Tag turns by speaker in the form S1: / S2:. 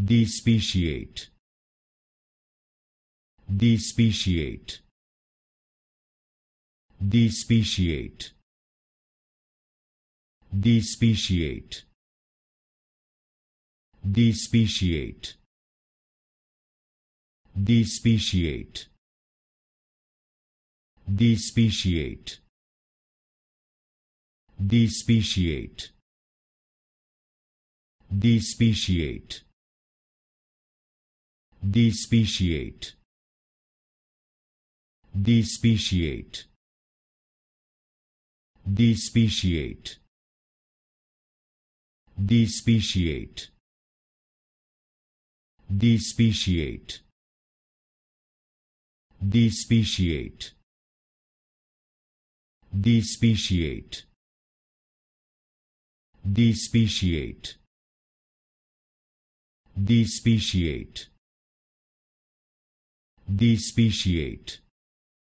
S1: Despeciate. Despeciate. Despeciate. Despeciate. Despeciate. Despeciate. Despeciate. Despeciate. Despeciate. Despeciate. Despeciate. Despeciate. Despeciate. Despeciate. Despeciate. Despeciate. Despeciate. Despeciate. Despeciate